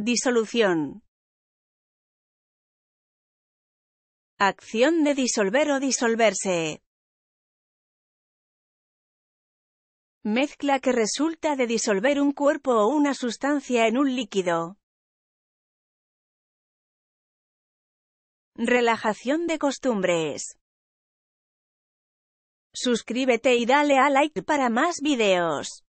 Disolución. Acción de disolver o disolverse. Mezcla que resulta de disolver un cuerpo o una sustancia en un líquido. Relajación de costumbres. Suscríbete y dale a like para más videos.